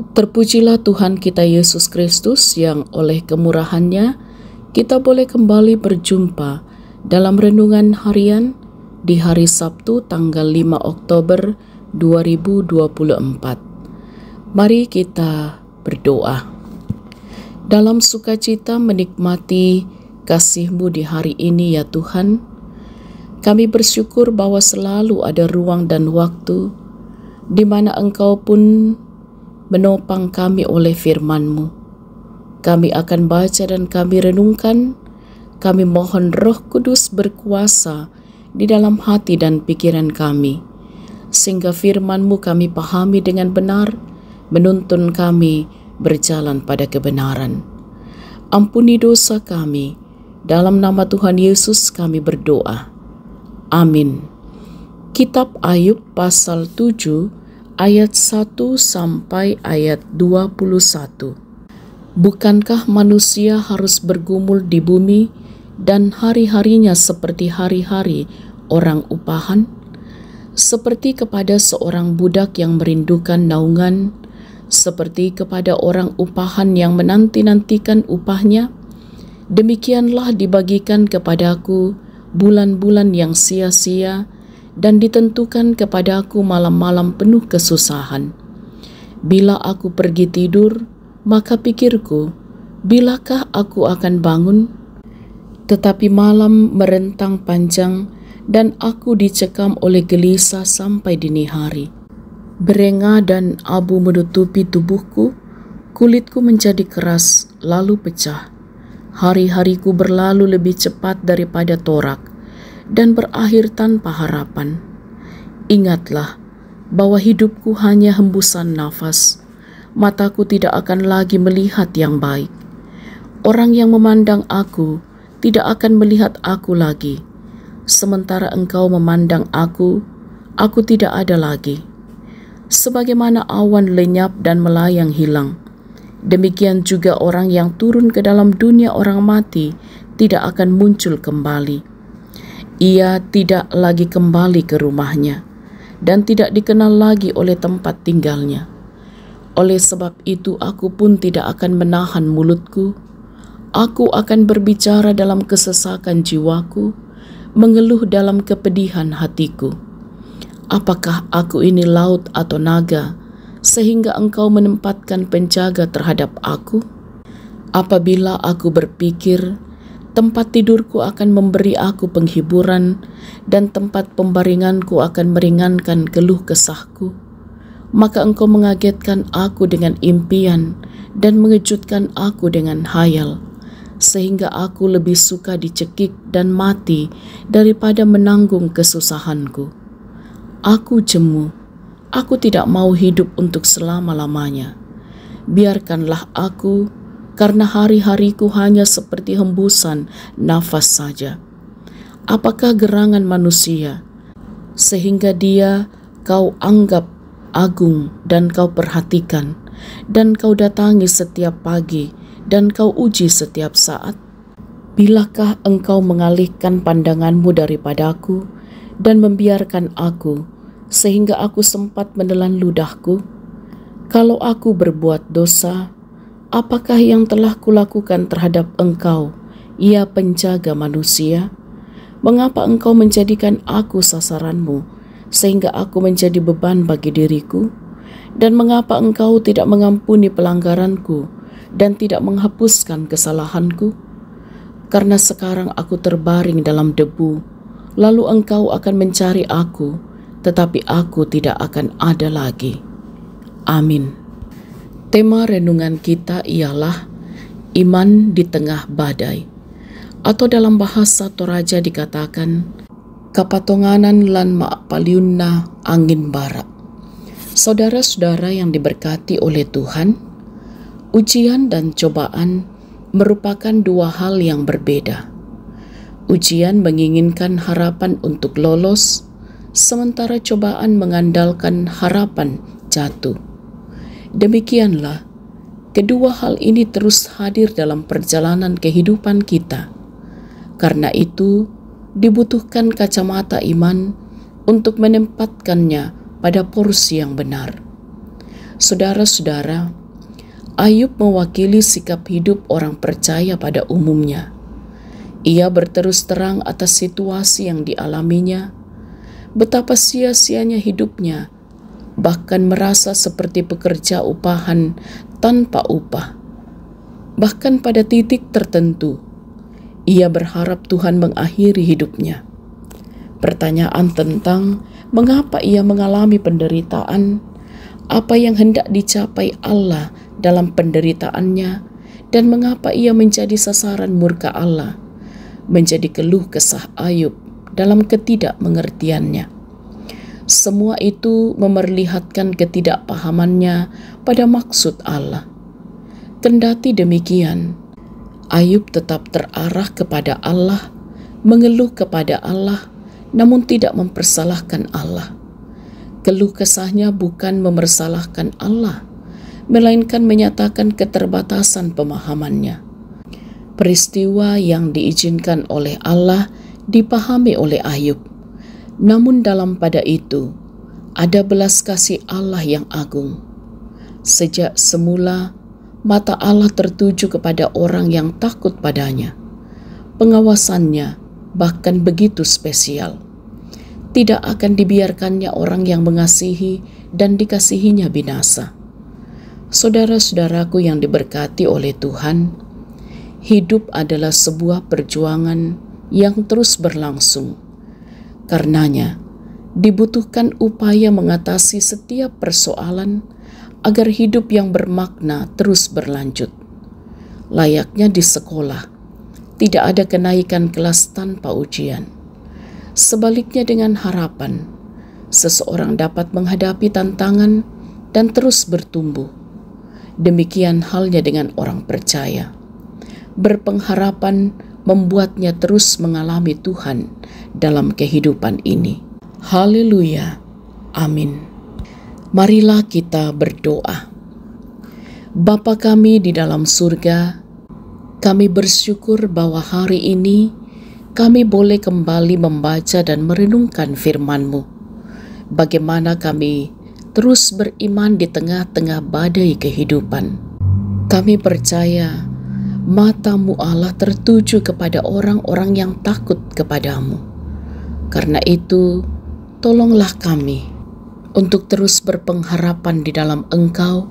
Terpujilah Tuhan kita Yesus Kristus yang oleh kemurahannya kita boleh kembali berjumpa dalam renungan harian di hari Sabtu tanggal 5 Oktober 2024. Mari kita berdoa. Dalam sukacita menikmati kasihMu di hari ini ya Tuhan, kami bersyukur bahwa selalu ada ruang dan waktu di mana Engkau pun menopang kami oleh firman-Mu. Kami akan baca dan kami renungkan. Kami mohon Roh Kudus berkuasa di dalam hati dan pikiran kami, sehingga firman-Mu kami pahami dengan benar, menuntun kami berjalan pada kebenaran. Ampuni dosa kami. Dalam nama Tuhan Yesus kami berdoa. Amin. Kitab Ayub pasal 7 ayat 1 sampai ayat 21. Bukankah manusia harus bergumul di bumi dan hari-harinya seperti hari-hari orang upahan? Seperti kepada seorang budak yang merindukan naungan, seperti kepada orang upahan yang menanti-nantikan upahnya, demikianlah dibagikan kepadaku bulan-bulan yang sia-sia, dan ditentukan kepadaku malam-malam penuh kesusahan. Bila aku pergi tidur, maka pikirku, bilakah aku akan bangun? Tetapi malam merentang panjang dan aku dicekam oleh gelisah sampai dini hari. Berenga dan abu menutupi tubuhku, kulitku menjadi keras, lalu pecah. Hari-hariku berlalu lebih cepat daripada torak dan berakhir tanpa harapan. Ingatlah bahwa hidupku hanya hembusan nafas. Mataku tidak akan lagi melihat yang baik. Orang yang memandang aku tidak akan melihat aku lagi. Sementara engkau memandang aku, aku tidak ada lagi. Sebagaimana awan lenyap dan melayang hilang, demikian juga orang yang turun ke dalam dunia orang mati tidak akan muncul kembali ia tidak lagi kembali ke rumahnya dan tidak dikenal lagi oleh tempat tinggalnya. Oleh sebab itu, aku pun tidak akan menahan mulutku. Aku akan berbicara dalam kesesakan jiwaku, mengeluh dalam kepedihan hatiku. Apakah aku ini laut atau naga, sehingga engkau menempatkan penjaga terhadap aku? Apabila aku berpikir Tempat tidurku akan memberi aku penghiburan, dan tempat pembaringanku akan meringankan keluh kesahku. Maka engkau mengagetkan aku dengan impian dan mengejutkan aku dengan hayal, sehingga aku lebih suka dicekik dan mati daripada menanggung kesusahanku. Aku jemu, aku tidak mau hidup untuk selama-lamanya. Biarkanlah aku karena hari-hariku hanya seperti hembusan nafas saja. Apakah gerangan manusia sehingga dia kau anggap agung dan kau perhatikan dan kau datangi setiap pagi dan kau uji setiap saat? Bilakah engkau mengalihkan pandanganmu daripadaku dan membiarkan aku sehingga aku sempat menelan ludahku? Kalau aku berbuat dosa, Apakah yang telah kulakukan terhadap engkau, ia penjaga manusia? Mengapa engkau menjadikan aku sasaranmu, sehingga aku menjadi beban bagi diriku? Dan mengapa engkau tidak mengampuni pelanggaranku dan tidak menghapuskan kesalahanku? Karena sekarang aku terbaring dalam debu, lalu engkau akan mencari aku, tetapi aku tidak akan ada lagi. Amin. Tema renungan kita ialah iman di tengah badai. Atau dalam bahasa Toraja dikatakan, kapatonganan lan maapaliunna angin barat. Saudara-saudara yang diberkati oleh Tuhan, ujian dan cobaan merupakan dua hal yang berbeda. Ujian menginginkan harapan untuk lolos, sementara cobaan mengandalkan harapan jatuh. Demikianlah, kedua hal ini terus hadir dalam perjalanan kehidupan kita. Karena itu, dibutuhkan kacamata iman untuk menempatkannya pada porsi yang benar. Saudara-saudara, Ayub mewakili sikap hidup orang percaya pada umumnya. Ia berterus terang atas situasi yang dialaminya, betapa sia-sianya hidupnya bahkan merasa seperti pekerja upahan tanpa upah. Bahkan pada titik tertentu, ia berharap Tuhan mengakhiri hidupnya. Pertanyaan tentang mengapa ia mengalami penderitaan, apa yang hendak dicapai Allah dalam penderitaannya, dan mengapa ia menjadi sasaran murka Allah, menjadi keluh kesah Ayub dalam ketidakmengertiannya. Semua itu memerlihatkan ketidakpahamannya pada maksud Allah. Kendati demikian, Ayub tetap terarah kepada Allah, mengeluh kepada Allah, namun tidak mempersalahkan Allah. Keluh kesahnya bukan mempersalahkan Allah, melainkan menyatakan keterbatasan pemahamannya. Peristiwa yang diizinkan oleh Allah dipahami oleh Ayub namun, dalam pada itu ada belas kasih Allah yang agung. Sejak semula, mata Allah tertuju kepada orang yang takut padanya. Pengawasannya bahkan begitu spesial. Tidak akan dibiarkannya orang yang mengasihi dan dikasihinya binasa. Saudara-saudaraku yang diberkati oleh Tuhan, hidup adalah sebuah perjuangan yang terus berlangsung Karenanya, dibutuhkan upaya mengatasi setiap persoalan agar hidup yang bermakna terus berlanjut. Layaknya di sekolah, tidak ada kenaikan kelas tanpa ujian. Sebaliknya, dengan harapan, seseorang dapat menghadapi tantangan dan terus bertumbuh. Demikian halnya dengan orang percaya, berpengharapan membuatnya terus mengalami Tuhan dalam kehidupan ini. Haleluya. Amin. Marilah kita berdoa. Bapa kami di dalam surga, kami bersyukur bahwa hari ini kami boleh kembali membaca dan merenungkan firman-Mu. Bagaimana kami terus beriman di tengah-tengah badai kehidupan. Kami percaya matamu Allah tertuju kepada orang-orang yang takut kepadamu. Karena itu, tolonglah kami untuk terus berpengharapan di dalam Engkau,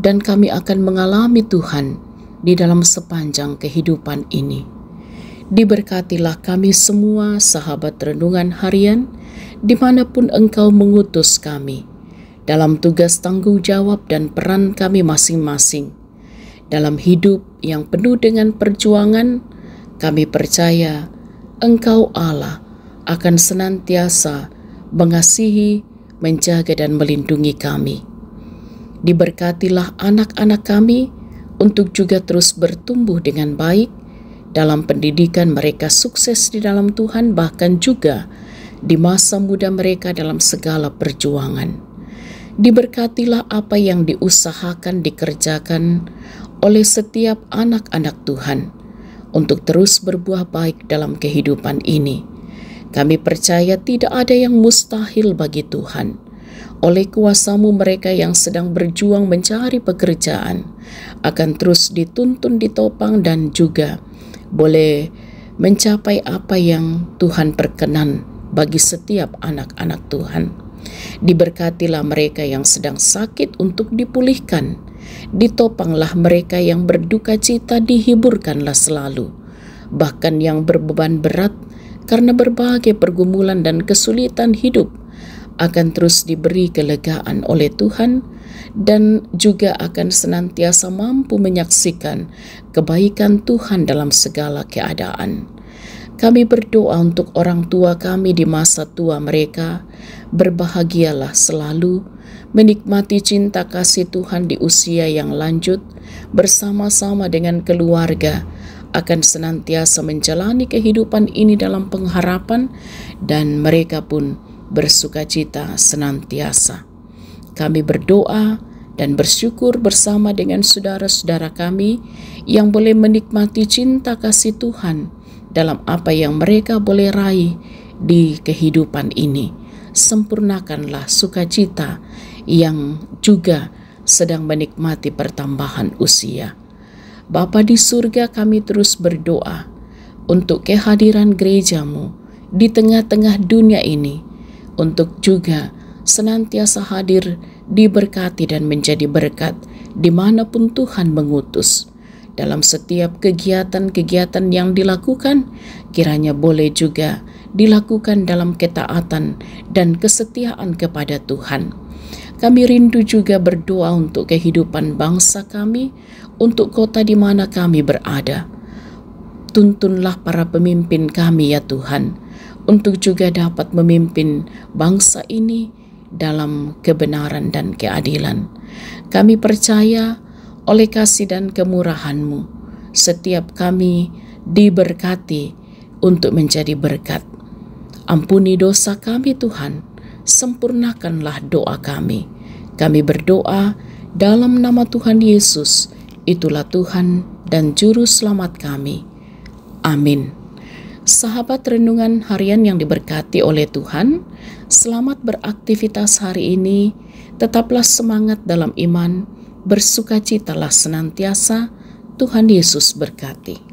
dan kami akan mengalami Tuhan di dalam sepanjang kehidupan ini. Diberkatilah kami semua, sahabat renungan harian, dimanapun Engkau mengutus kami dalam tugas tanggung jawab dan peran kami masing-masing dalam hidup yang penuh dengan perjuangan, kami percaya Engkau Allah akan senantiasa mengasihi, menjaga dan melindungi kami. Diberkatilah anak-anak kami untuk juga terus bertumbuh dengan baik dalam pendidikan mereka sukses di dalam Tuhan bahkan juga di masa muda mereka dalam segala perjuangan diberkatilah apa yang diusahakan, dikerjakan oleh setiap anak-anak Tuhan untuk terus berbuah baik dalam kehidupan ini. Kami percaya tidak ada yang mustahil bagi Tuhan. Oleh kuasamu mereka yang sedang berjuang mencari pekerjaan akan terus dituntun ditopang dan juga boleh mencapai apa yang Tuhan perkenan bagi setiap anak-anak Tuhan. Diberkatilah mereka yang sedang sakit untuk dipulihkan ditopanglah mereka yang berduka cita dihiburkanlah selalu. Bahkan yang berbeban berat karena berbagai pergumulan dan kesulitan hidup akan terus diberi kelegaan oleh Tuhan dan juga akan senantiasa mampu menyaksikan kebaikan Tuhan dalam segala keadaan. Kami berdoa untuk orang tua kami di masa tua mereka, berbahagialah selalu menikmati cinta kasih Tuhan di usia yang lanjut bersama-sama dengan keluarga akan senantiasa menjalani kehidupan ini dalam pengharapan dan mereka pun bersukacita senantiasa. Kami berdoa dan bersyukur bersama dengan saudara-saudara kami yang boleh menikmati cinta kasih Tuhan dalam apa yang mereka boleh raih di kehidupan ini sempurnakanlah sukacita yang juga sedang menikmati pertambahan usia. Bapa di surga kami terus berdoa untuk kehadiran gerejamu di tengah-tengah dunia ini, untuk juga senantiasa hadir diberkati dan menjadi berkat dimanapun Tuhan mengutus dalam setiap kegiatan-kegiatan yang dilakukan, kiranya boleh juga dilakukan dalam ketaatan dan kesetiaan kepada Tuhan. Kami rindu juga berdoa untuk kehidupan bangsa kami, untuk kota di mana kami berada. Tuntunlah para pemimpin kami, ya Tuhan, untuk juga dapat memimpin bangsa ini dalam kebenaran dan keadilan. Kami percaya oleh kasih dan kemurahan-Mu, setiap kami diberkati untuk menjadi berkat. Ampuni dosa kami Tuhan, sempurnakanlah doa kami. Kami berdoa dalam nama Tuhan Yesus, itulah Tuhan dan Juru Selamat kami. Amin. Sahabat renungan harian yang diberkati oleh Tuhan, selamat beraktivitas hari ini. Tetaplah semangat dalam iman Bersukacitalah senantiasa, Tuhan Yesus berkati.